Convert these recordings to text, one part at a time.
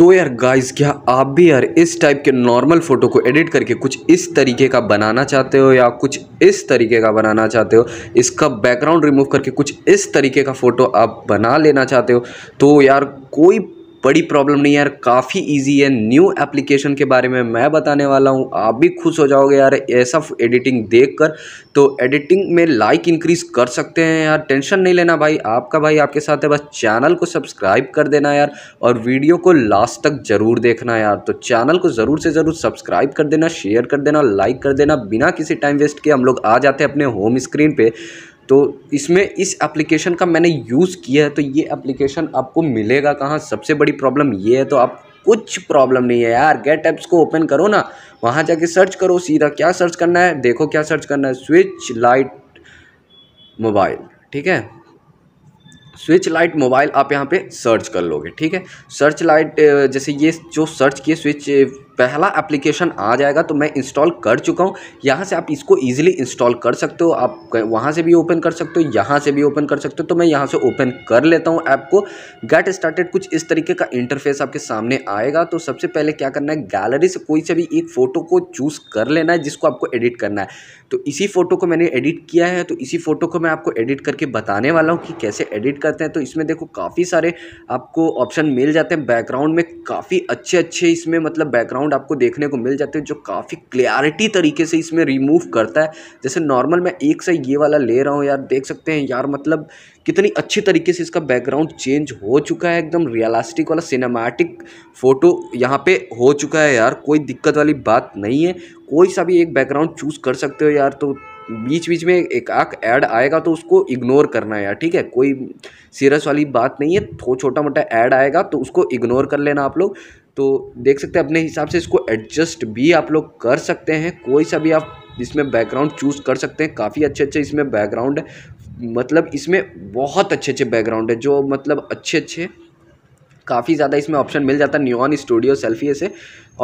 तो यार गाइस क्या आप भी यार इस टाइप के नॉर्मल फ़ोटो को एडिट करके कुछ इस तरीके का बनाना चाहते हो या कुछ इस तरीके का बनाना चाहते हो इसका बैकग्राउंड रिमूव करके कुछ इस तरीके का फ़ोटो आप बना लेना चाहते हो तो यार कोई बड़ी प्रॉब्लम नहीं यार काफ़ी इजी है न्यू एप्लीकेशन के बारे में मैं बताने वाला हूँ आप भी खुश हो जाओगे यार ऐसा एडिटिंग देख कर तो एडिटिंग में लाइक इंक्रीज़ कर सकते हैं यार टेंशन नहीं लेना भाई आपका भाई आपके साथ है बस चैनल को सब्सक्राइब कर देना यार और वीडियो को लास्ट तक ज़रूर देखना यार तो चैनल को ज़रूर से ज़रूर सब्सक्राइब कर देना शेयर कर देना लाइक कर देना बिना किसी टाइम वेस्ट के हम लोग आ जाते हैं अपने होम स्क्रीन पर तो इसमें इस एप्लीकेशन का मैंने यूज़ किया है तो ये एप्लीकेशन आपको मिलेगा कहाँ सबसे बड़ी प्रॉब्लम ये है तो आप कुछ प्रॉब्लम नहीं है यार गेट ऐप्स को ओपन करो ना वहाँ जाके सर्च करो सीधा क्या सर्च करना है देखो क्या सर्च करना है स्विच लाइट मोबाइल ठीक है स्विच लाइट मोबाइल आप यहाँ पे सर्च कर लोगे ठीक है सर्च लाइट जैसे ये जो सर्च किए स्विच पहला एप्लीकेशन आ जाएगा तो मैं इंस्टॉल कर चुका हूँ यहाँ से आप इसको ईजिली इंस्टॉल कर सकते हो आप वहाँ से भी ओपन कर सकते हो यहाँ से भी ओपन कर सकते हो तो मैं यहाँ से ओपन कर लेता हूँ ऐप को गेट स्टार्टेड कुछ इस तरीके का इंटरफेस आपके सामने आएगा तो सबसे पहले क्या करना है गैलरी से कोई से भी एक फ़ोटो को चूज़ कर लेना है जिसको आपको एडिट करना है तो इसी फ़ोटो को मैंने एडिट किया है तो इसी फ़ोटो को मैं आपको एडिट करके बताने वाला हूँ कि कैसे एडिट करते हैं तो इसमें देखो काफ़ी सारे आपको ऑप्शन मिल जाते हैं बैकग्राउंड में काफ़ी अच्छे अच्छे इसमें मतलब बैकग्राउंड साउंड आपको देखने को मिल जाते हैं जो काफ़ी क्लियरिटी तरीके से इसमें रिमूव करता है जैसे नॉर्मल मैं एक से ये वाला ले रहा हूँ यार देख सकते हैं यार मतलब कितनी अच्छी तरीके से इसका बैकग्राउंड चेंज हो चुका है एकदम रियलिस्टिक वाला सिनेमैटिक फ़ोटो यहाँ पे हो चुका है यार कोई दिक्कत वाली बात नहीं है कोई सा भी एक बैकग्राउंड चूज़ कर सकते हो यार तो बीच बीच में एक आख ऐड आएगा तो उसको इग्नोर करना यार ठीक है कोई सीरियस वाली बात नहीं है थो छोटा मोटा ऐड आएगा तो उसको इग्नोर कर लेना आप लोग तो देख सकते हैं अपने हिसाब से इसको एडजस्ट भी आप लोग कर सकते हैं कोई सा भी आप इसमें बैकग्राउंड चूज़ कर सकते हैं काफ़ी अच्छे अच्छे इसमें बैकग्राउंड है मतलब इसमें बहुत अच्छे अच्छे बैकग्राउंड है जो मतलब अच्छे अच्छे काफ़ी ज़्यादा इसमें ऑप्शन मिल जाता है न्यूऑन स्टूडियो सेल्फी से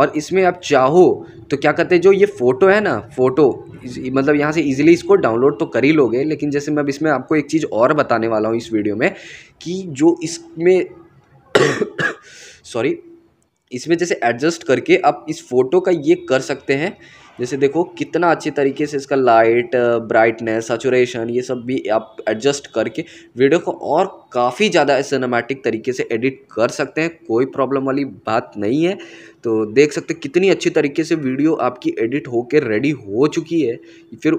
और इसमें आप चाहो तो क्या कहते हैं जो ये फ़ोटो है ना फ़ोटो मतलब यहाँ से इजीली इसको डाउनलोड तो कर ही लोगे लेकिन जैसे मैं अब इसमें आपको एक चीज़ और बताने वाला हूँ इस वीडियो में कि जो इसमें सॉरी इसमें जैसे एडजस्ट करके आप इस फ़ोटो का ये कर सकते हैं जैसे देखो कितना अच्छी तरीके से इसका लाइट ब्राइटनेस सचुरेशन ये सब भी आप एडजस्ट करके वीडियो को और काफ़ी ज़्यादा सिनेमैटिक तरीके से एडिट कर सकते हैं कोई प्रॉब्लम वाली बात नहीं है तो देख सकते कितनी अच्छी तरीके से वीडियो आपकी एडिट होकर रेडी हो चुकी है फिर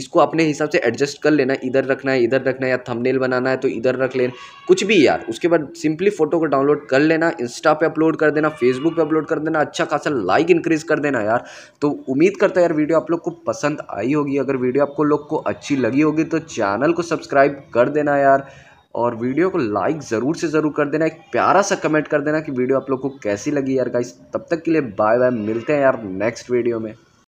इसको अपने हिसाब से एडजस्ट कर लेना इधर रखना है इधर रखना है या थंबनेल बनाना है तो इधर रख लेना कुछ भी यार उसके बाद सिंपली फ़ोटो को डाउनलोड कर लेना इंस्टा पे अपलोड कर देना फेसबुक पे अपलोड कर देना अच्छा खासा लाइक इंक्रीज कर देना यार तो उम्मीद करता है यार वीडियो आप लोग को पसंद आई होगी अगर वीडियो आपको लोग को अच्छी लगी होगी तो चैनल को सब्सक्राइब कर देना यार और वीडियो को लाइक ज़रूर से ज़रूर कर देना एक प्यारा सा कमेंट कर देना कि वीडियो आप लोग को कैसी लगी यार गाइस तब तक के लिए बाय बाय मिलते हैं यार नेक्स्ट वीडियो में